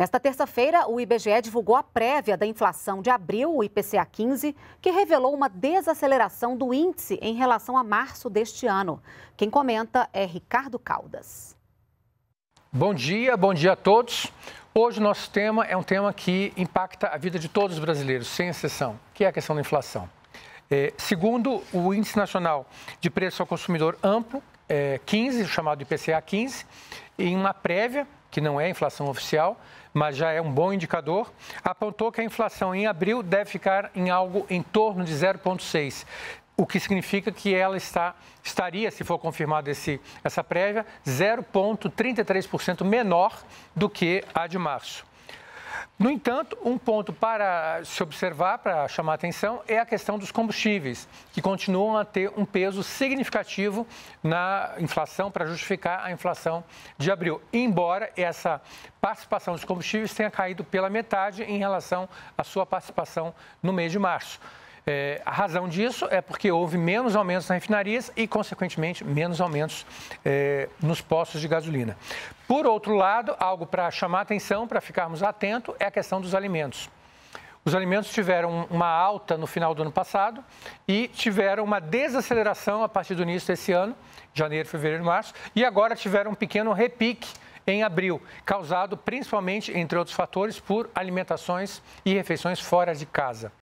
Nesta terça-feira, o IBGE divulgou a prévia da inflação de abril, o IPCA 15, que revelou uma desaceleração do índice em relação a março deste ano. Quem comenta é Ricardo Caldas. Bom dia, bom dia a todos. Hoje o nosso tema é um tema que impacta a vida de todos os brasileiros, sem exceção, que é a questão da inflação. É, segundo o Índice Nacional de Preço ao Consumidor Amplo, é, 15, chamado IPCA 15, em uma prévia que não é inflação oficial, mas já é um bom indicador, apontou que a inflação em abril deve ficar em algo em torno de 0,6 o que significa que ela está, estaria, se for confirmada essa prévia, 0,33% menor do que a de março. No entanto, um ponto para se observar, para chamar atenção, é a questão dos combustíveis, que continuam a ter um peso significativo na inflação, para justificar a inflação de abril. Embora essa participação dos combustíveis tenha caído pela metade em relação à sua participação no mês de março. É, a razão disso é porque houve menos aumentos nas refinarias e, consequentemente, menos aumentos é, nos postos de gasolina. Por outro lado, algo para chamar atenção, para ficarmos atentos, é a questão dos alimentos. Os alimentos tiveram uma alta no final do ano passado e tiveram uma desaceleração a partir do início desse ano, janeiro, fevereiro, março, e agora tiveram um pequeno repique em abril, causado principalmente, entre outros fatores, por alimentações e refeições fora de casa.